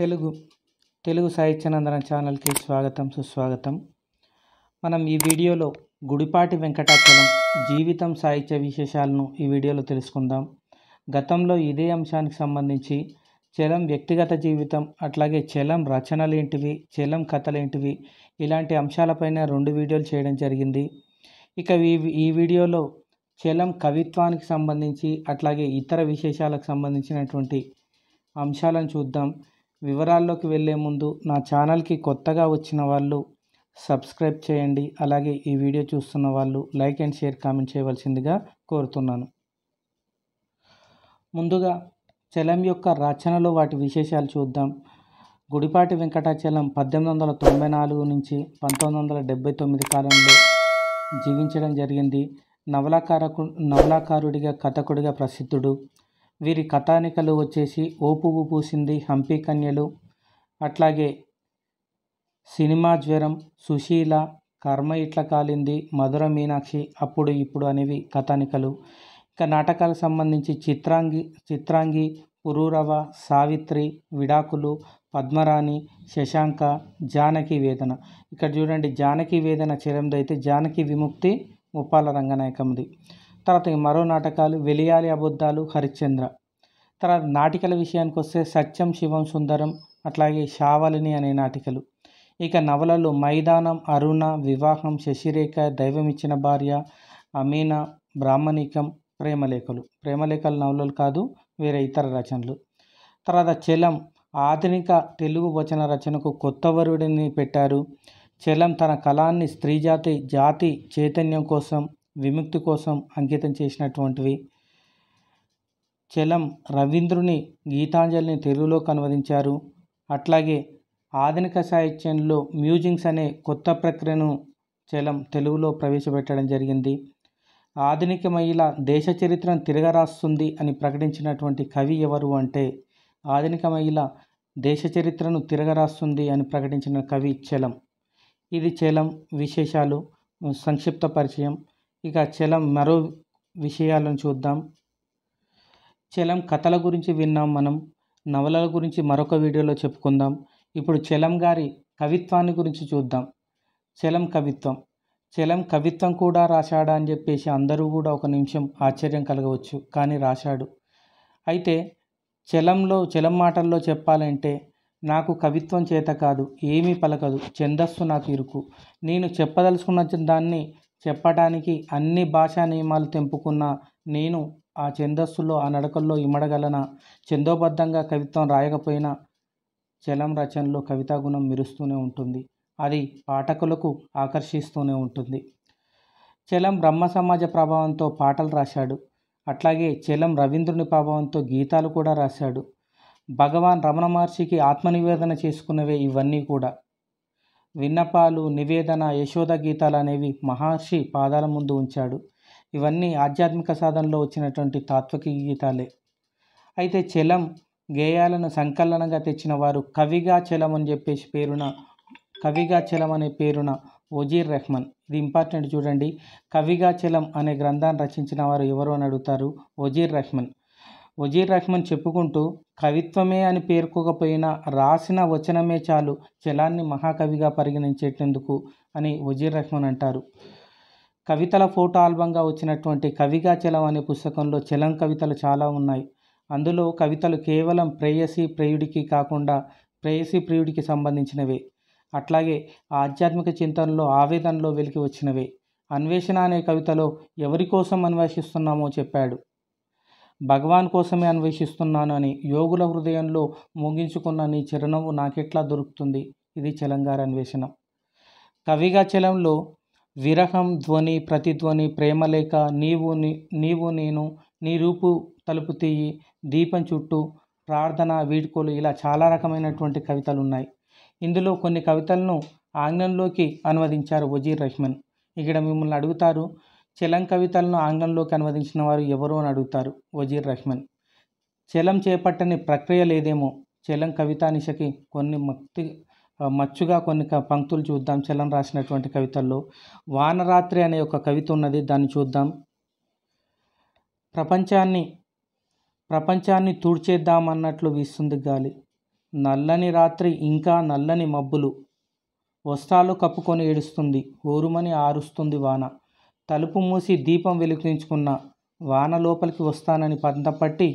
తెలుగు తెలుగు నందన ఛానల్కి స్వాగతం సుస్వాగతం మనం ఈ వీడియోలో గుడిపాటి వెంకటాచలం జీవితం సాహిత్య విశేషాలను ఈ వీడియోలో తెలుసుకుందాం గతంలో ఇదే అంశానికి సంబంధించి చలం వ్యక్తిగత జీవితం అట్లాగే చలం రచనలేంటివి చలం కథలేంటివి ఇలాంటి అంశాలపైన రెండు వీడియోలు చేయడం జరిగింది ఇక ఈ ఈ వీడియోలో చలం కవిత్వానికి సంబంధించి అట్లాగే ఇతర విశేషాలకు సంబంధించినటువంటి అంశాలను చూద్దాం వివరాల్లోకి వెళ్ళే ముందు నా ఛానల్కి కొత్తగా వచ్చిన వాళ్ళు సబ్స్క్రైబ్ చేయండి అలాగే ఈ వీడియో చూస్తున్న వాళ్ళు లైక్ అండ్ షేర్ కామెంట్ చేయవలసిందిగా కోరుతున్నాను ముందుగా చలం యొక్క రచనలో వాటి విశేషాలు చూద్దాం గుడిపాటి వెంకటాచలం పద్దెనిమిది వందల తొంభై నాలుగు నుంచి పంతొమ్మిది వందల డెబ్బై తొమ్మిది కాలంలో జీవించడం జరిగింది నవలాకారకు నవలాకారుడిగా కథకుడిగా ప్రసిద్ధుడు వీరి కథానికలు వచ్చేసి ఓపువు పూసింది హంపి కన్యలు అట్లాగే సినిమా జ్వరం సుశీల కర్మ ఇట్ల కాలింది మధుర మీనాక్షి అప్పుడు ఇప్పుడు అనేవి కథానికలు ఇక నాటకాలకు సంబంధించి చిత్రాంగి చిత్రాంగి పురూరవ సావిత్రి విడాకులు పద్మరాణి శశాంక జానకి వేదన ఇక్కడ చూడండి జానకి వేదన అయితే జానకి విముక్తి ముప్పాల రంగనాయకంది తర్వాత మరో నాటకాలు వెలియాలి అబద్ధాలు హరిశ్చంద్ర తర్వాత నాటికల విషయానికి వస్తే సత్యం శివం సుందరం అట్లాగే షావలిని అనే నాటికలు ఇక నవలలు మైదానం అరుణ వివాహం శశిరేఖ దైవం ఇచ్చిన భార్య అమీనా బ్రాహ్మణికం ప్రేమలేఖలు ప్రేమలేఖలు నవలలు కాదు వేరే ఇతర రచనలు తర్వాత చలం ఆధునిక తెలుగు వచన రచనకు కొత్త వరుడిని పెట్టారు చలం తన కళాన్ని స్త్రీజాతి జాతి చైతన్యం కోసం విముక్తి కోసం అంకితం చేసినటువంటివి చలం రవీంద్రుని గీతాంజలిని తెలుగులోకి అనువదించారు అట్లాగే ఆధునిక సాహిత్యంలో మ్యూజింగ్స్ అనే కొత్త ప్రక్రియను చలం తెలుగులో ప్రవేశపెట్టడం జరిగింది ఆధునిక మహిళ దేశ చరిత్రను తిరగరాస్తుంది అని ప్రకటించినటువంటి కవి ఎవరు అంటే ఆధునిక మహిళ దేశ చరిత్రను తిరగరాస్తుంది అని ప్రకటించిన కవి చలం ఇది చలం విశేషాలు సంక్షిప్త పరిచయం ఇక చలం మరో విషయాలను చూద్దాం చలం కథల గురించి విన్నాం మనం నవలల గురించి మరొక వీడియోలో చెప్పుకుందాం ఇప్పుడు చలం గారి కవిత్వాన్ని గురించి చూద్దాం చలం కవిత్వం చలం కవిత్వం కూడా రాశాడా అని చెప్పేసి అందరూ కూడా ఒక నిమిషం ఆశ్చర్యం కలగవచ్చు కానీ రాశాడు అయితే చలంలో చలం మాటల్లో చెప్పాలంటే నాకు కవిత్వం చేత కాదు ఏమీ పలకదు ఛందస్సు నాకు ఇరుకు నేను చెప్పదలుచుకున్న దాన్ని చెప్పటానికి అన్ని భాషా నియమాలు తెంపుకున్న నేను ఆ ఛందస్సులో ఆ నడకల్లో ఇమడగలన ఛందోబద్ధంగా కవిత్వం రాయకపోయినా చలం రచనలో గుణం మెరుస్తూనే ఉంటుంది అది పాఠకులకు ఆకర్షిస్తూనే ఉంటుంది చలం బ్రహ్మ సమాజ ప్రభావంతో పాటలు రాశాడు అట్లాగే చలం రవీంద్రుని ప్రభావంతో గీతాలు కూడా రాశాడు భగవాన్ రమణ మహర్షికి ఆత్మనివేదన చేసుకున్నవే ఇవన్నీ కూడా విన్నపాలు నివేదన యశోద గీతాలు అనేవి మహర్షి పాదాల ముందు ఉంచాడు ఇవన్నీ ఆధ్యాత్మిక సాధనలో వచ్చినటువంటి తాత్విక గీతాలే అయితే చలం గేయాలను సంకలనంగా తెచ్చిన వారు కవిగా చలం అని చెప్పేసి పేరున కవిగా చలం అనే పేరున వజీర్ రెహ్మాన్ ఇది ఇంపార్టెంట్ చూడండి కవిగా చలం అనే గ్రంథాన్ని రచించిన వారు ఎవరు అని అడుగుతారు వజీర్ రెహ్మాన్ వజీర్ రెహ్మాన్ చెప్పుకుంటూ కవిత్వమే అని పేర్కోకపోయినా రాసిన వచనమే చాలు చలాన్ని మహాకవిగా పరిగణించేటందుకు అని వజీర్ రహమాన్ అంటారు కవితల ఫోటో ఆల్బంగా వచ్చినటువంటి కవిగా చలం అనే పుస్తకంలో చలం కవితలు చాలా ఉన్నాయి అందులో కవితలు కేవలం ప్రేయసి ప్రేయుడికి కాకుండా ప్రేయసి ప్రియుడికి సంబంధించినవే అట్లాగే ఆధ్యాత్మిక చింతనలో ఆవేదనలో వెలికి వచ్చినవే అన్వేషణ అనే కవితలో ఎవరి కోసం అన్వేషిస్తున్నామో చెప్పాడు భగవాన్ కోసమే అన్వేషిస్తున్నాను అని యోగుల హృదయంలో ముగించుకున్న నీ చిరునవ్వు నాకెట్లా దొరుకుతుంది ఇది చెలంగార అన్వేషణ కవిగా చలంలో విరహం ధ్వని ప్రతిధ్వని ప్రేమలేఖ నీవు నీవు నేను నీ రూపు తలుపు తీయి దీపం చుట్టూ ప్రార్థన వీడ్కోలు ఇలా చాలా రకమైనటువంటి కవితలు ఉన్నాయి ఇందులో కొన్ని కవితలను ఆంగ్లంలోకి అనువదించారు వజీర్ రహ్మన్ ఇక్కడ మిమ్మల్ని అడుగుతారు చలం కవితలను ఆంగ్లంలోకి అనువదించిన వారు ఎవరు అని అడుగుతారు వజీర్ రహ్మన్ చలం చేపట్టని ప్రక్రియ లేదేమో చలం కవితానిషకి కొన్ని మక్తి మచ్చుగా కొన్ని పంక్తులు చూద్దాం చలం రాసినటువంటి కవితల్లో వానరాత్రి అనే ఒక కవిత ఉన్నది దాన్ని చూద్దాం ప్రపంచాన్ని ప్రపంచాన్ని తూడ్చేద్దామన్నట్లు వీస్తుంది గాలి నల్లని రాత్రి ఇంకా నల్లని మబ్బులు వస్త్రాలు కప్పుకొని ఏడుస్తుంది ఊరుమని ఆరుస్తుంది వాన తలుపు మూసి దీపం వెలిగించుకున్న వాన లోపలికి వస్తానని పంతం పట్టి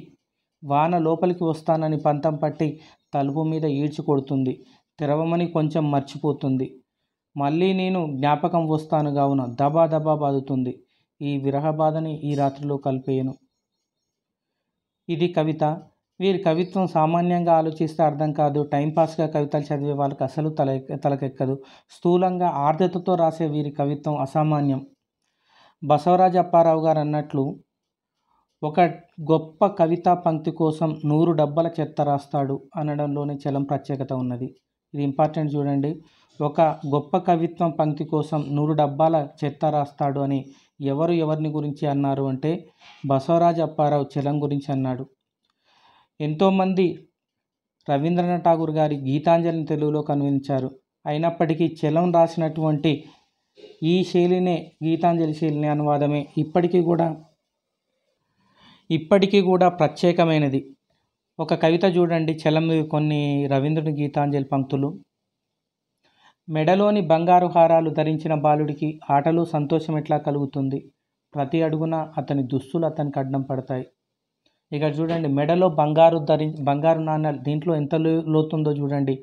వాన లోపలికి వస్తానని పంతం పట్టి తలుపు మీద ఈడ్చి కొడుతుంది తెరవమని కొంచెం మర్చిపోతుంది మళ్ళీ నేను జ్ఞాపకం వస్తాను కావున దబా దబా బాదుతుంది ఈ విరహ బాధని ఈ రాత్రిలో కలిపేయను ఇది కవిత వీరి కవిత్వం సామాన్యంగా ఆలోచిస్తే అర్థం కాదు టైంపాస్గా కవితలు చదివే వాళ్ళకి అసలు తల తలకెక్కదు స్థూలంగా ఆర్ద్రతతో రాసే వీరి కవిత్వం అసామాన్యం బసవరాజప్పారావు అప్పారావు గారు అన్నట్లు ఒక గొప్ప కవితా పంక్తి కోసం నూరు డబ్బల చెత్త రాస్తాడు అనడంలోనే చలం ప్రత్యేకత ఉన్నది ఇది ఇంపార్టెంట్ చూడండి ఒక గొప్ప కవిత్వం పంక్తి కోసం నూరు డబ్బాల చెత్త రాస్తాడు అని ఎవరు ఎవరిని గురించి అన్నారు అంటే బసవరాజ అప్పారావు చలం గురించి అన్నాడు ఎంతోమంది రవీంద్రనాథ్ ఠాగూర్ గారి గీతాంజలిని తెలుగులో కనుగొనించారు అయినప్పటికీ చలం రాసినటువంటి ఈ శైలినే గీతాంజలి శైలిని అనువాదమే ఇప్పటికీ కూడా ఇప్పటికీ కూడా ప్రత్యేకమైనది ఒక కవిత చూడండి చలం కొన్ని రవీంద్రుని గీతాంజలి పంక్తులు మెడలోని బంగారు హారాలు ధరించిన బాలుడికి ఆటలో సంతోషం ఎట్లా కలుగుతుంది ప్రతి అడుగున అతని దుస్తులు అతనికి అడ్డం పడతాయి ఇక్కడ చూడండి మెడలో బంగారు ధరి బంగారు నాణ్యాలు దీంట్లో ఎంత లోతుందో చూడండి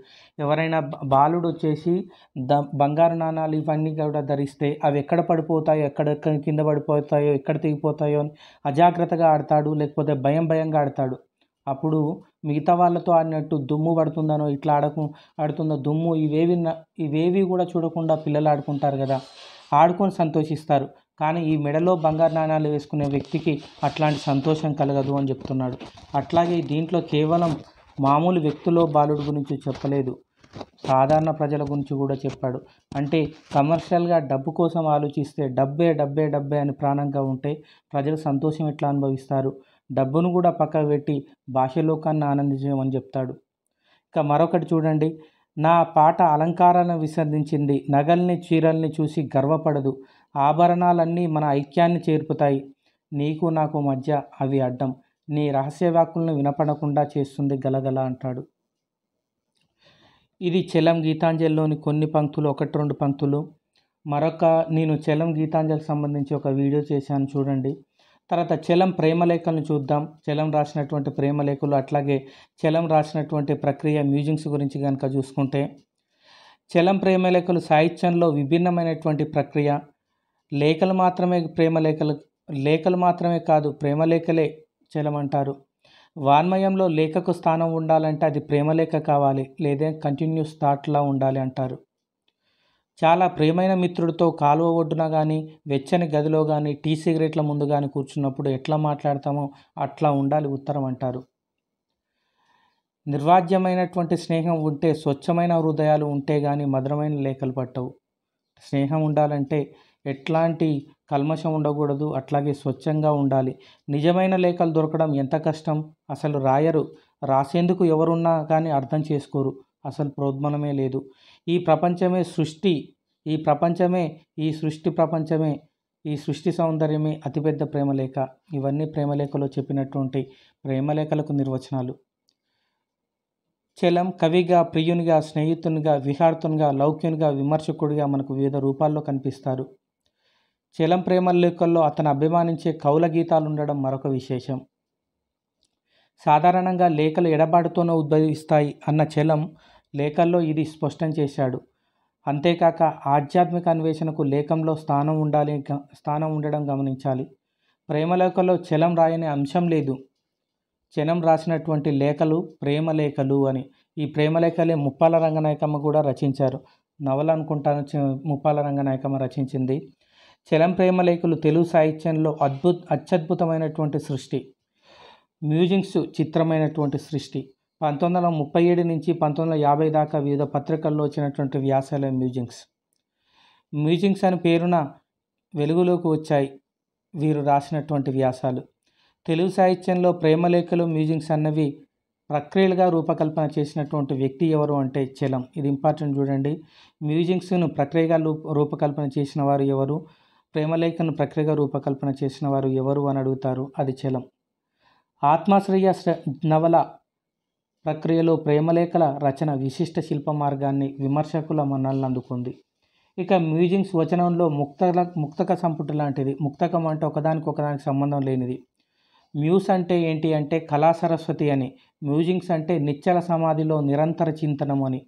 ఎవరైనా బాలుడు వచ్చేసి ద బంగారు నాణాలు ఇవన్నీ కూడా ధరిస్తే అవి ఎక్కడ పడిపోతాయో ఎక్కడ కింద పడిపోతాయో ఎక్కడ తెగిపోతాయో అని అజాగ్రత్తగా ఆడతాడు లేకపోతే భయం భయంగా ఆడతాడు అప్పుడు మిగతా వాళ్ళతో ఆడినట్టు దుమ్ము పడుతుందనో ఇట్లా ఆడకు ఆడుతుందో దుమ్ము ఇవేవి ఇవేవి కూడా చూడకుండా పిల్లలు ఆడుకుంటారు కదా ఆడుకొని సంతోషిస్తారు కానీ ఈ మెడలో బంగారు నాణాలు వేసుకునే వ్యక్తికి అట్లాంటి సంతోషం కలగదు అని చెప్తున్నాడు అట్లాగే దీంట్లో కేవలం మామూలు వ్యక్తులో బాలుడు గురించి చెప్పలేదు సాధారణ ప్రజల గురించి కూడా చెప్పాడు అంటే కమర్షియల్గా డబ్బు కోసం ఆలోచిస్తే డబ్బే డబ్బే డబ్బే అని ప్రాణంగా ఉంటే ప్రజలు సంతోషం ఎట్లా అనుభవిస్తారు డబ్బును కూడా పక్కకు పెట్టి భాషలోకాన్ని ఆనందించమని చెప్తాడు ఇక మరొకటి చూడండి నా పాట అలంకారాలను విసర్జించింది నగల్ని చీరల్ని చూసి గర్వపడదు ఆభరణాలన్నీ మన ఐక్యాన్ని చేర్పుతాయి నీకు నాకు మధ్య అవి అడ్డం నీ రహస్య వ్యాఖ్యలను వినపడకుండా చేస్తుంది గలగల అంటాడు ఇది చలం గీతాంజలిలోని కొన్ని పంక్తులు ఒకటి రెండు పంక్తులు మరొక నేను చలం గీతాంజలికి సంబంధించి ఒక వీడియో చేశాను చూడండి తర్వాత చలం ప్రేమలేఖలను చూద్దాం చలం రాసినటువంటి ప్రేమలేఖలు అట్లాగే చలం రాసినటువంటి ప్రక్రియ మ్యూజిక్స్ గురించి కనుక చూసుకుంటే చలం ప్రేమలేఖలు సాహిత్యంలో విభిన్నమైనటువంటి ప్రక్రియ లేఖలు మాత్రమే ప్రేమ లేఖలు లేఖలు మాత్రమే కాదు ప్రేమలేఖలే చెలమంటారు వాన్మయంలో లేఖకు స్థానం ఉండాలంటే అది ప్రేమలేఖ కావాలి లేదా కంటిన్యూస్ థాట్లా ఉండాలి అంటారు చాలా ప్రేమైన మిత్రుడితో కాలువ ఒడ్డున కానీ వెచ్చని గదిలో కానీ టీ సిగరెట్ల ముందు కానీ కూర్చున్నప్పుడు ఎట్లా మాట్లాడతామో అట్లా ఉండాలి ఉత్తరం అంటారు నిర్వాజ్యమైనటువంటి స్నేహం ఉంటే స్వచ్ఛమైన హృదయాలు ఉంటే కానీ మధురమైన లేఖలు పట్టవు స్నేహం ఉండాలంటే ఎట్లాంటి కల్మషం ఉండకూడదు అట్లాగే స్వచ్ఛంగా ఉండాలి నిజమైన లేఖలు దొరకడం ఎంత కష్టం అసలు రాయరు రాసేందుకు ఎవరున్నా కానీ అర్థం చేసుకోరు అసలు ప్రోద్మనమే లేదు ఈ ప్రపంచమే సృష్టి ఈ ప్రపంచమే ఈ సృష్టి ప్రపంచమే ఈ సృష్టి సౌందర్యమే అతిపెద్ద ప్రేమలేఖ ఇవన్నీ ప్రేమలేఖలో చెప్పినటువంటి ప్రేమలేఖలకు నిర్వచనాలు చలం కవిగా ప్రియునిగా స్నేహితునిగా విహార్తునిగా లౌక్యునిగా విమర్శకుడిగా మనకు వివిధ రూపాల్లో కనిపిస్తారు ప్రేమ ప్రేమలేఖల్లో అతను అభిమానించే కౌల గీతాలు ఉండడం మరొక విశేషం సాధారణంగా లేఖలు ఎడబాటుతోనే ఉద్భవిస్తాయి అన్న చలం లేఖల్లో ఇది స్పష్టం చేశాడు అంతేకాక ఆధ్యాత్మిక అన్వేషణకు లేఖంలో స్థానం ఉండాలి స్థానం ఉండడం గమనించాలి ప్రేమలేఖలో చెలం రాయని అంశం లేదు చలం రాసినటువంటి లేఖలు ప్రేమలేఖలు అని ఈ ప్రేమలేఖలే ముప్పాల రంగనాయకమ్మ కూడా రచించారు నవల అనుకుంటాను ముప్పాల రంగనాయకమ్మ రచించింది చలం ప్రేమలేఖలు తెలుగు సాహిత్యంలో అద్భుత అత్యద్భుతమైనటువంటి సృష్టి మ్యూజిక్స్ చిత్రమైనటువంటి సృష్టి పంతొమ్మిది వందల ముప్పై ఏడు నుంచి పంతొమ్మిది వందల యాభై దాకా వివిధ పత్రికల్లో వచ్చినటువంటి వ్యాసాల మ్యూజిక్స్ మ్యూజిక్స్ అని పేరున వెలుగులోకి వచ్చాయి వీరు రాసినటువంటి వ్యాసాలు తెలుగు సాహిత్యంలో ప్రేమలేఖలు మ్యూజిక్స్ అన్నవి ప్రక్రియలుగా రూపకల్పన చేసినటువంటి వ్యక్తి ఎవరు అంటే చలం ఇది ఇంపార్టెంట్ చూడండి మ్యూజిక్స్ను ప్రక్రియగా రూపకల్పన చేసిన వారు ఎవరు ప్రేమలేఖను ప్రక్రియగా రూపకల్పన చేసిన వారు ఎవరు అని అడుగుతారు అది చలం ఆత్మాశ్రయ నవల ప్రక్రియలో ప్రేమలేఖల రచన విశిష్ట శిల్ప మార్గాన్ని విమర్శకుల మన్నలను అందుకుంది ఇక మ్యూజింగ్స్ వచనంలో ముక్తల ముక్తక సంపుటి లాంటిది ముక్తకం అంటే ఒకదానికి ఒకదానికి సంబంధం లేనిది మ్యూస్ అంటే ఏంటి అంటే కళా సరస్వతి అని మ్యూజింగ్స్ అంటే నిచ్చల సమాధిలో నిరంతర చింతనం అని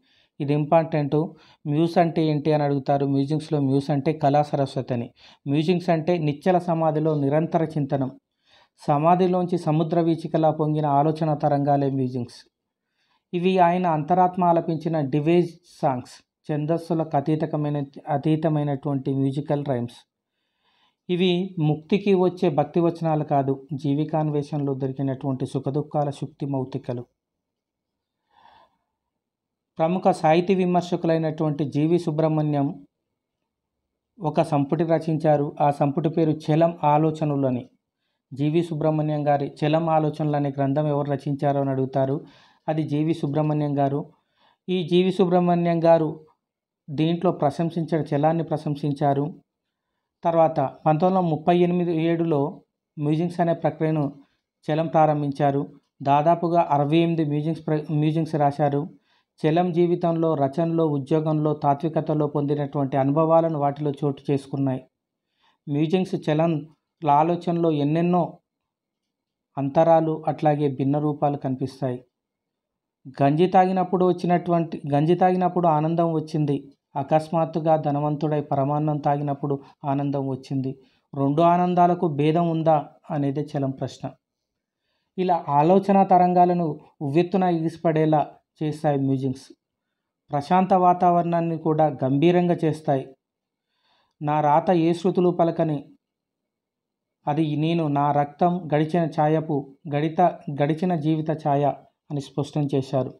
ఇది ఇంపార్టెంట్ మ్యూస్ అంటే ఏంటి అని అడుగుతారు మ్యూజిక్స్లో మ్యూస్ అంటే కళా సరస్వతి అని మ్యూజిక్స్ అంటే నిచ్చల సమాధిలో నిరంతర చింతనం సమాధిలోంచి సముద్ర వీచికలా పొంగిన ఆలోచన తరంగాలే మ్యూజిక్స్ ఇవి ఆయన అంతరాత్మ ఆలపించిన డివేజ్ సాంగ్స్ ఛందస్సులకు అతీతకమైన అతీతమైనటువంటి మ్యూజికల్ రైమ్స్ ఇవి ముక్తికి వచ్చే భక్తి వచనాలు కాదు జీవికాన్వేషణలో దొరికినటువంటి సుఖదుఖాల శుక్తి మౌతికలు ప్రముఖ సాహితీ విమర్శకులైనటువంటి జీవి సుబ్రహ్మణ్యం ఒక సంపుటి రచించారు ఆ సంపుటి పేరు చలం ఆలోచనలు అని జీవి సుబ్రహ్మణ్యం గారి చలం ఆలోచనలు అనే గ్రంథం ఎవరు రచించారో అని అడుగుతారు అది జీవి సుబ్రహ్మణ్యం గారు ఈ జీవి సుబ్రహ్మణ్యం గారు దీంట్లో ప్రశంసించిన చలాన్ని ప్రశంసించారు తర్వాత పంతొమ్మిది వందల ముప్పై ఎనిమిది ఏడులో మ్యూజిక్స్ అనే ప్రక్రియను చలం ప్రారంభించారు దాదాపుగా అరవై ఎనిమిది మ్యూజిక్స్ ప్ర మ్యూజిక్స్ రాశారు చలం జీవితంలో రచనలో ఉద్యోగంలో తాత్వికతలో పొందినటువంటి అనుభవాలను వాటిలో చోటు చేసుకున్నాయి మ్యూజింగ్స్ చలం ఆలోచనలో ఎన్నెన్నో అంతరాలు అట్లాగే భిన్న రూపాలు కనిపిస్తాయి గంజి తాగినప్పుడు వచ్చినటువంటి గంజి తాగినప్పుడు ఆనందం వచ్చింది అకస్మాత్తుగా ధనవంతుడై పరమాన్నం తాగినప్పుడు ఆనందం వచ్చింది రెండు ఆనందాలకు భేదం ఉందా అనేది చలం ప్రశ్న ఇలా ఆలోచన తరంగాలను ఉవ్వెత్తున ఈసిపడేలా చేస్తాయి మ్యూజిక్స్ ప్రశాంత వాతావరణాన్ని కూడా గంభీరంగా చేస్తాయి నా రాత ఏ శృతులు పలకని అది నేను నా రక్తం గడిచిన ఛాయపు గడిత గడిచిన జీవిత ఛాయ అని స్పష్టం చేశారు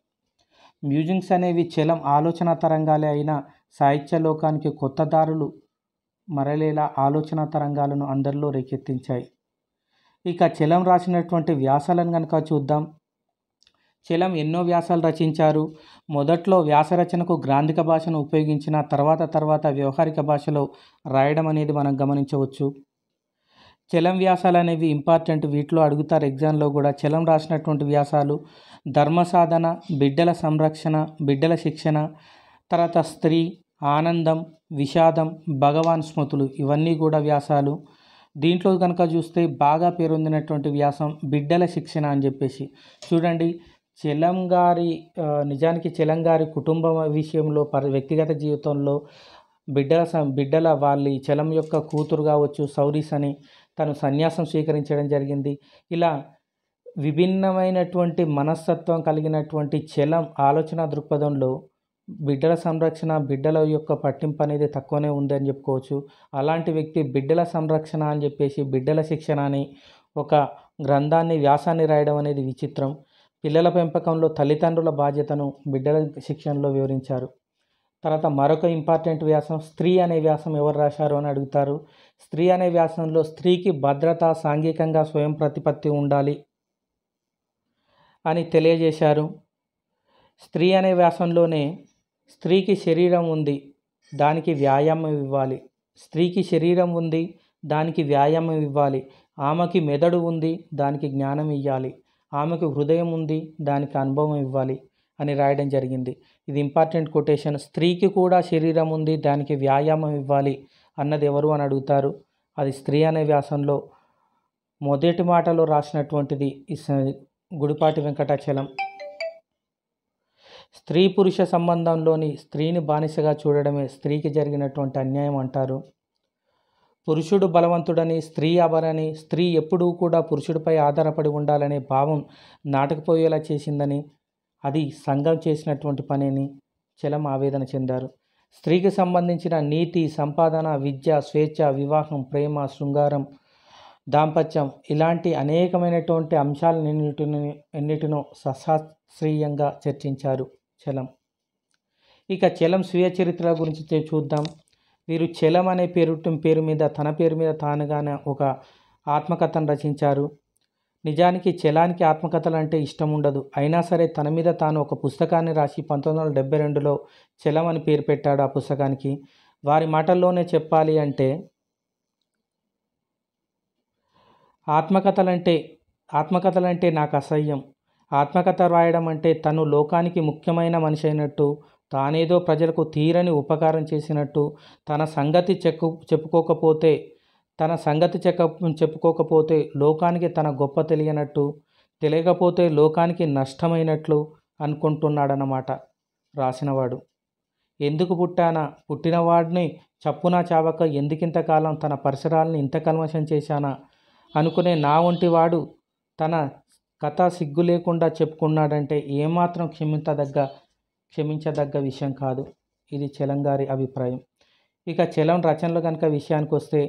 మ్యూజిక్స్ అనేవి చలం ఆలోచన తరంగాలే అయిన సాహిత్య లోకానికి కొత్త దారులు మరలేలా ఆలోచన తరంగాలను అందరిలో రేకెత్తించాయి ఇక చలం రాసినటువంటి వ్యాసాలను కనుక చూద్దాం చెలం ఎన్నో వ్యాసాలు రచించారు మొదట్లో వ్యాసరచనకు గ్రాంధిక భాషను ఉపయోగించిన తర్వాత తర్వాత వ్యవహారిక భాషలో రాయడం అనేది మనం గమనించవచ్చు చలం వ్యాసాలు అనేవి ఇంపార్టెంట్ వీటిలో అడుగుతారు ఎగ్జామ్లో కూడా చలం రాసినటువంటి వ్యాసాలు ధర్మ సాధన బిడ్డల సంరక్షణ బిడ్డల శిక్షణ తర్వాత స్త్రీ ఆనందం విషాదం భగవాన్ స్మృతులు ఇవన్నీ కూడా వ్యాసాలు దీంట్లో కనుక చూస్తే బాగా పేరొందినటువంటి వ్యాసం బిడ్డల శిక్షణ అని చెప్పేసి చూడండి చెలం గారి నిజానికి చెలంగారి కుటుంబం విషయంలో పరి వ్యక్తిగత జీవితంలో బిడ్డల బిడ్డల వాళ్ళ చలం యొక్క కూతురు కావచ్చు సౌరీస్ అని తను సన్యాసం స్వీకరించడం జరిగింది ఇలా విభిన్నమైనటువంటి మనస్తత్వం కలిగినటువంటి చలం ఆలోచన దృక్పథంలో బిడ్డల సంరక్షణ బిడ్డల యొక్క పట్టింపు అనేది తక్కువనే ఉందని చెప్పుకోవచ్చు అలాంటి వ్యక్తి బిడ్డల సంరక్షణ అని చెప్పేసి బిడ్డల శిక్షణ అని ఒక గ్రంథాన్ని వ్యాసాన్ని రాయడం అనేది విచిత్రం పిల్లల పెంపకంలో తల్లిదండ్రుల బాధ్యతను బిడ్డల శిక్షణలో వివరించారు తర్వాత మరొక ఇంపార్టెంట్ వ్యాసం స్త్రీ అనే వ్యాసం ఎవరు రాశారు అని అడుగుతారు స్త్రీ అనే వ్యాసంలో స్త్రీకి భద్రత సాంఘికంగా స్వయం ప్రతిపత్తి ఉండాలి అని తెలియజేశారు స్త్రీ అనే వ్యాసంలోనే స్త్రీకి శరీరం ఉంది దానికి వ్యాయామం ఇవ్వాలి స్త్రీకి శరీరం ఉంది దానికి వ్యాయామం ఇవ్వాలి ఆమెకి మెదడు ఉంది దానికి జ్ఞానం ఇవ్వాలి ఆమెకు హృదయం ఉంది దానికి అనుభవం ఇవ్వాలి అని రాయడం జరిగింది ఇది ఇంపార్టెంట్ కొటేషన్ స్త్రీకి కూడా శరీరం ఉంది దానికి వ్యాయామం ఇవ్వాలి అన్నది ఎవరు అని అడుగుతారు అది స్త్రీ అనే వ్యాసంలో మొదటి మాటలో రాసినటువంటిది గుడిపాటి వెంకటాచలం స్త్రీ పురుష సంబంధంలోని స్త్రీని బానిసగా చూడడమే స్త్రీకి జరిగినటువంటి అన్యాయం అంటారు పురుషుడు బలవంతుడని స్త్రీ అవరని స్త్రీ ఎప్పుడూ కూడా పురుషుడిపై ఆధారపడి ఉండాలనే భావం నాటకపోయేలా చేసిందని అది సంఘం చేసినటువంటి పనిని చలం ఆవేదన చెందారు స్త్రీకి సంబంధించిన నీతి సంపాదన విద్య స్వేచ్ఛ వివాహం ప్రేమ శృంగారం దాంపత్యం ఇలాంటి అనేకమైనటువంటి అంశాలన్నిటిని ఎన్నిటినో సశాస్త్రీయంగా చర్చించారు చలం ఇక చలం స్వీయ చరిత్ర గురించి చూద్దాం వీరు చలం అనే పేరు పేరు మీద తన పేరు మీద తానుగానే ఒక ఆత్మకథను రచించారు నిజానికి చలానికి ఆత్మకథలు అంటే ఇష్టం ఉండదు అయినా సరే తన మీద తాను ఒక పుస్తకాన్ని రాసి పంతొమ్మిది వందల డెబ్బై రెండులో చలం అని పేరు పెట్టాడు ఆ పుస్తకానికి వారి మాటల్లోనే చెప్పాలి అంటే ఆత్మకథలంటే ఆత్మకథలంటే నాకు అసహ్యం ఆత్మకథ రాయడం అంటే తను లోకానికి ముఖ్యమైన మనిషి అయినట్టు తానేదో ప్రజలకు తీరని ఉపకారం చేసినట్టు తన సంగతి చెక్కు చెప్పుకోకపోతే తన సంగతి చెక్క చెప్పుకోకపోతే లోకానికి తన గొప్ప తెలియనట్టు తెలియకపోతే లోకానికి నష్టమైనట్లు అనుకుంటున్నాడనమాట రాసినవాడు ఎందుకు పుట్టానా పుట్టినవాడిని చప్పునా చావక ఎందుకింతకాలం తన పరిసరాలను ఇంత కల్మషం చేశానా అనుకునే నా వంటివాడు తన కథ సిగ్గు లేకుండా చెప్పుకున్నాడంటే ఏమాత్రం క్షమించదగ్గ క్షమించదగ్గ విషయం కాదు ఇది చెలంగారి అభిప్రాయం ఇక చలం రచనలు కనుక విషయానికి వస్తే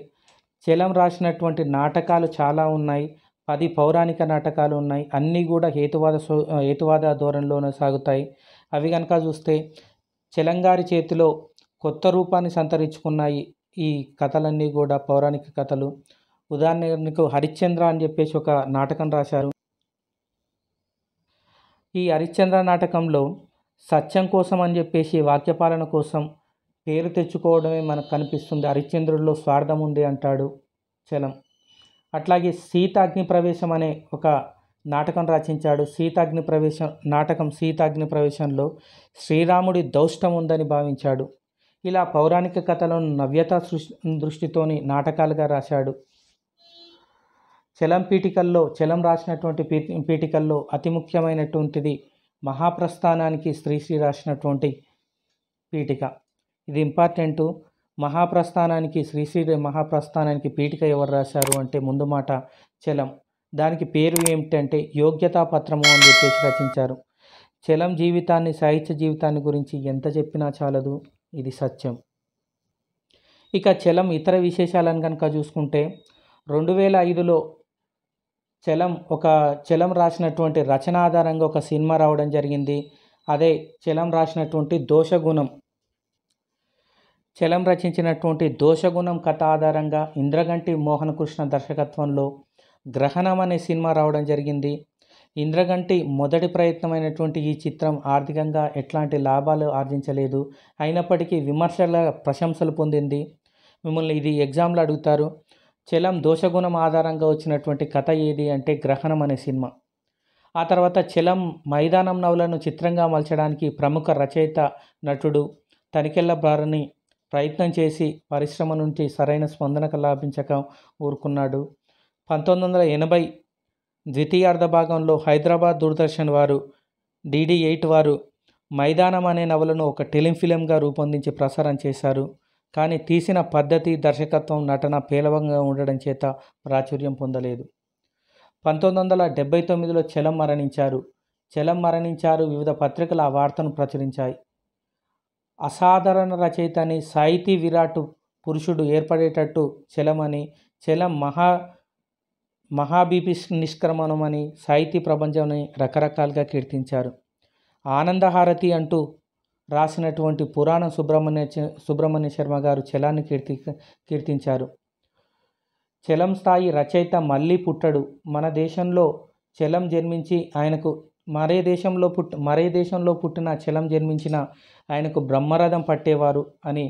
చలం రాసినటువంటి నాటకాలు చాలా ఉన్నాయి పది పౌరాణిక నాటకాలు ఉన్నాయి అన్నీ కూడా హేతువాద హేతువాద ధోరణిలోనే సాగుతాయి అవి కనుక చూస్తే చెలంగారి చేతిలో కొత్త రూపాన్ని సంతరించుకున్నాయి ఈ కథలన్నీ కూడా పౌరాణిక కథలు ఉదాహరణకు హరిశ్చంద్ర అని చెప్పేసి ఒక నాటకం రాశారు ఈ హరిశ్చంద్ర నాటకంలో సత్యం కోసం అని చెప్పేసి వాక్యపాలన కోసం పేరు తెచ్చుకోవడమే మనకు కనిపిస్తుంది హరిశ్చంద్రుడిలో స్వార్థం ఉంది అంటాడు చలం అట్లాగే సీతాగ్ని ప్రవేశం అనే ఒక నాటకం రచించాడు సీతాగ్ని ప్రవేశం నాటకం సీతాగ్ని ప్రవేశంలో శ్రీరాముడి దౌష్టం ఉందని భావించాడు ఇలా పౌరాణిక కథలను నవ్యతా దృష్టితోని నాటకాలుగా రాశాడు చలం పీఠికల్లో చలం రాసినటువంటి పీఠికల్లో అతి ముఖ్యమైనటువంటిది మహాప్రస్థానానికి శ్రీశ్రీ రాసినటువంటి పీఠిక ఇది ఇంపార్టెంట్ మహాప్రస్థానానికి శ్రీశ్రీ మహాప్రస్థానానికి పీఠిక ఎవరు రాశారు అంటే ముందు మాట చలం దానికి పేరు ఏమిటంటే యోగ్యతా పత్రము అని చెప్పేసి రచించారు చలం జీవితాన్ని సాహిత్య జీవితాన్ని గురించి ఎంత చెప్పినా చాలదు ఇది సత్యం ఇక చలం ఇతర విశేషాలను కనుక చూసుకుంటే రెండు వేల ఐదులో చలం ఒక చలం రాసినటువంటి రచన ఆధారంగా ఒక సినిమా రావడం జరిగింది అదే చలం రాసినటువంటి దోషగుణం చలం రచించినటువంటి దోషగుణం కథ ఆధారంగా ఇంద్రగంటి మోహన్ కృష్ణ దర్శకత్వంలో గ్రహణం అనే సినిమా రావడం జరిగింది ఇంద్రగంటి మొదటి ప్రయత్నమైనటువంటి ఈ చిత్రం ఆర్థికంగా ఎట్లాంటి లాభాలు ఆర్జించలేదు అయినప్పటికీ విమర్శల ప్రశంసలు పొందింది మిమ్మల్ని ఇది ఎగ్జామ్లో అడుగుతారు చలం దోషగుణం ఆధారంగా వచ్చినటువంటి కథ ఏది అంటే గ్రహణం అనే సినిమా ఆ తర్వాత చలం మైదానం నవలను చిత్రంగా మలచడానికి ప్రముఖ రచయిత నటుడు తనికెళ్ల బారిని ప్రయత్నం చేసి పరిశ్రమ నుంచి సరైన స్పందన లాభించక ఊరుకున్నాడు పంతొమ్మిది వందల ఎనభై ద్వితీయార్ధ భాగంలో హైదరాబాద్ దూరదర్శన్ వారు డిడి ఎయిట్ వారు మైదానం అనే నవలను ఒక టెలిఫిలింగా రూపొందించి ప్రసారం చేశారు కానీ తీసిన పద్ధతి దర్శకత్వం నటన పేలవంగా ఉండడం చేత ప్రాచుర్యం పొందలేదు పంతొమ్మిది వందల డెబ్బై తొమ్మిదిలో చలం మరణించారు చలం మరణించారు వివిధ పత్రికలు ఆ వార్తను ప్రచురించాయి అసాధారణ రచయిత అని సాహితీ విరాట్ పురుషుడు ఏర్పడేటట్టు చలమని చలం మహా మహాబీపి నిష్క్రమణమని సాహితీ ప్రపంచంని రకరకాలుగా కీర్తించారు ఆనందహారతి అంటూ రాసినటువంటి పురాణం సుబ్రహ్మణ్య సుబ్రహ్మణ్య శర్మ గారు చలాన్ని కీర్తి కీర్తించారు చలం స్థాయి రచయిత మళ్ళీ పుట్టడు మన దేశంలో చలం జన్మించి ఆయనకు మరే దేశంలో పుట్ మరే దేశంలో పుట్టిన చలం జన్మించిన ఆయనకు బ్రహ్మరథం పట్టేవారు అని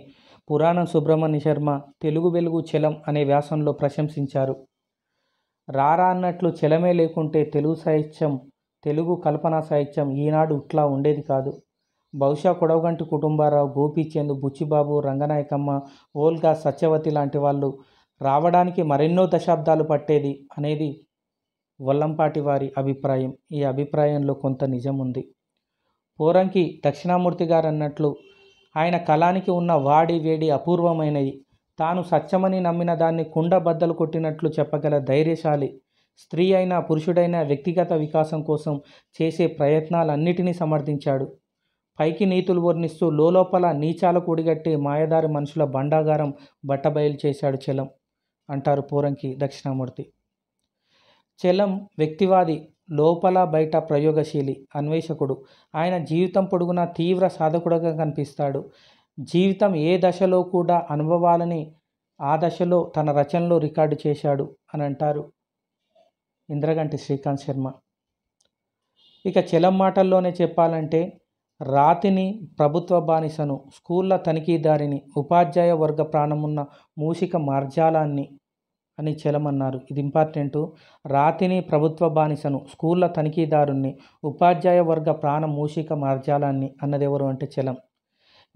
పురాణం సుబ్రహ్మణ్య శర్మ తెలుగు వెలుగు చలం అనే వ్యాసంలో ప్రశంసించారు రారా అన్నట్లు చలమే లేకుంటే తెలుగు సాహిత్యం తెలుగు కల్పనా సాహిత్యం ఈనాడు ఇట్లా ఉండేది కాదు బహుశా కొడవగంటి కుటుంబారావు గోపీచంద్ బుచ్చిబాబు రంగనాయకమ్మ ఓల్గా సత్యవతి లాంటి వాళ్ళు రావడానికి మరెన్నో దశాబ్దాలు పట్టేది అనేది వల్లంపాటి వారి అభిప్రాయం ఈ అభిప్రాయంలో కొంత నిజం ఉంది పోరంకి దక్షిణామూర్తి గారు అన్నట్లు ఆయన కళానికి ఉన్న వాడి వేడి అపూర్వమైనవి తాను సత్యమని నమ్మిన దాన్ని కుండ బద్దలు కొట్టినట్లు చెప్పగల ధైర్యశాలి స్త్రీ అయినా పురుషుడైన వ్యక్తిగత వికాసం కోసం చేసే ప్రయత్నాలన్నిటినీ సమర్థించాడు పైకి నీతులు వర్ణిస్తూ లోపల నీచాల కూడిగట్టి మాయదారి మనుషుల బండాగారం బట్టబయలు చేశాడు చెలం అంటారు పూరంకి దక్షిణామూర్తి చెలం వ్యక్తివాది లోపల బయట ప్రయోగశీలి అన్వేషకుడు ఆయన జీవితం పొడుగున తీవ్ర సాధకుడుగా కనిపిస్తాడు జీవితం ఏ దశలో కూడా అనుభవాలని ఆ దశలో తన రచనలో రికార్డు చేశాడు అని అంటారు ఇంద్రగంటి శ్రీకాంత్ శర్మ ఇక చెలం మాటల్లోనే చెప్పాలంటే రాతిని ప్రభుత్వ బానిసను స్కూళ్ళ తనిఖీదారిని ఉపాధ్యాయ వర్గ ప్రాణమున్న మూషిక మార్జాలాన్ని అని చెలమన్నారు ఇది ఇంపార్టెంటు రాతిని ప్రభుత్వ బానిసను స్కూళ్ళ తనిఖీదారుణ్ణి ఉపాధ్యాయ వర్గ ప్రాణ మూషిక మార్జాలాన్ని అన్నది ఎవరు అంటే చలం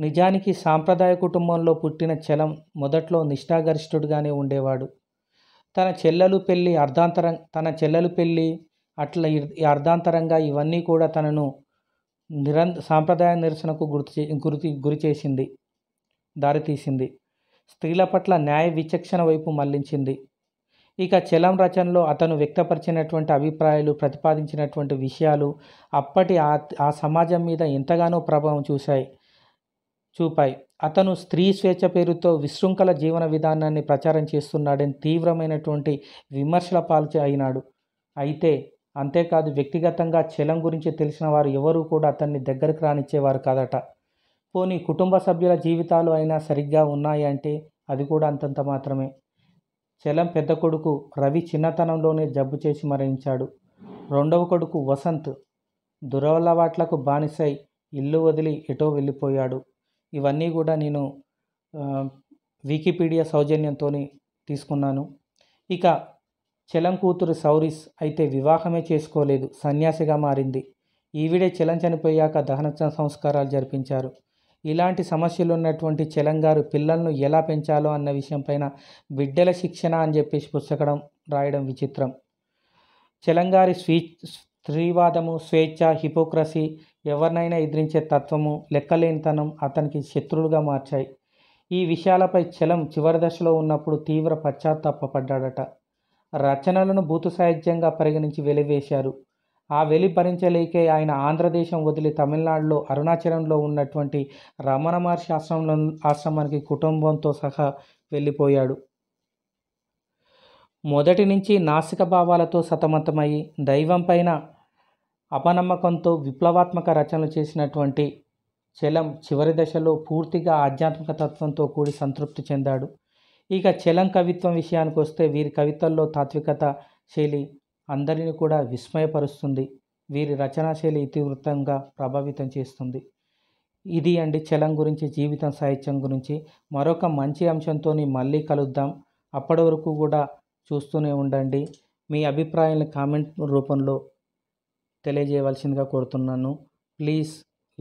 నిజానికి సాంప్రదాయ కుటుంబంలో పుట్టిన చలం మొదట్లో నిష్ఠాగరిష్ఠుడుగానే ఉండేవాడు తన చెల్లెలు పెళ్ళి అర్ధాంతరం తన చెల్లెలు పెళ్ళి అట్లా అర్ధాంతరంగా ఇవన్నీ కూడా తనను నిరం సాంప్రదాయ నిరసనకు గుర్తు గురి గురి చేసింది దారితీసింది స్త్రీల పట్ల న్యాయ విచక్షణ వైపు మళ్లించింది ఇక చలం రచనలో అతను వ్యక్తపరిచినటువంటి అభిప్రాయాలు ప్రతిపాదించినటువంటి విషయాలు అప్పటి ఆ ఆ సమాజం మీద ఎంతగానో ప్రభావం చూశాయి చూపాయి అతను స్త్రీ స్వేచ్ఛ పేరుతో విశృంఖల జీవన విధానాన్ని ప్రచారం చేస్తున్నాడని తీవ్రమైనటువంటి విమర్శల పాల్చ అయినాడు అయితే అంతేకాదు వ్యక్తిగతంగా చలం గురించి తెలిసిన వారు ఎవరూ కూడా అతన్ని దగ్గరకు రానిచ్చేవారు కాదట పోనీ కుటుంబ సభ్యుల జీవితాలు అయినా సరిగ్గా ఉన్నాయి అంటే అది కూడా అంతంత మాత్రమే చలం పెద్ద కొడుకు రవి చిన్నతనంలోనే జబ్బు చేసి మరణించాడు రెండవ కొడుకు వసంత్ దురవలవాట్లకు బానిసై ఇల్లు వదిలి ఎటో వెళ్ళిపోయాడు ఇవన్నీ కూడా నేను వికీపీడియా సౌజన్యంతో తీసుకున్నాను ఇక చలం కూతురు సౌరిస్ అయితే వివాహమే చేసుకోలేదు సన్యాసిగా మారింది ఈవిడే చలం చనిపోయాక దహన సంస్కారాలు జరిపించారు ఇలాంటి సమస్యలు ఉన్నటువంటి చలం గారు పిల్లలను ఎలా పెంచాలో అన్న విషయంపైన బిడ్డల శిక్షణ అని చెప్పేసి పుస్తకం రాయడం విచిత్రం చలంగారి స్వీ స్త్రీవాదము స్వేచ్ఛ హిపోక్రసీ ఎవరినైనా ఎదిరించే తత్వము లెక్కలేనితనం అతనికి శత్రువులుగా మార్చాయి ఈ విషయాలపై చలం చివరి దశలో ఉన్నప్పుడు తీవ్ర పశ్చాత్తాపడ్డాడట రచనలను భూతు సాహిత్యంగా పరిగణించి వెలివేశారు ఆ వెలి భరించలేకే ఆయన ఆంధ్రదేశం వదిలి తమిళనాడులో అరుణాచలంలో ఉన్నటువంటి రమణ మహర్షి ఆశ్రమంలో ఆశ్రమానికి కుటుంబంతో సహా వెళ్ళిపోయాడు మొదటి నుంచి నాసిక భావాలతో సతమతమై దైవం పైన అపనమ్మకంతో విప్లవాత్మక రచనలు చేసినటువంటి చలం చివరి దశలో పూర్తిగా ఆధ్యాత్మిక తత్వంతో కూడి సంతృప్తి చెందాడు ఇక చలం కవిత్వం విషయానికి వస్తే వీరి కవితల్లో తాత్వికత శైలి అందరినీ కూడా విస్మయపరుస్తుంది వీరి రచనా శైలి ఇతివృత్తంగా ప్రభావితం చేస్తుంది ఇది అండి చలం గురించి జీవితం సాహిత్యం గురించి మరొక మంచి అంశంతో మళ్ళీ కలుద్దాం అప్పటి వరకు కూడా చూస్తూనే ఉండండి మీ అభిప్రాయాలను కామెంట్ రూపంలో తెలియజేయవలసిందిగా కోరుతున్నాను please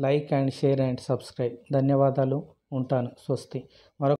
like and share and subscribe ధన్యవాదాలు ఉంటాను స్వస్తి మరొక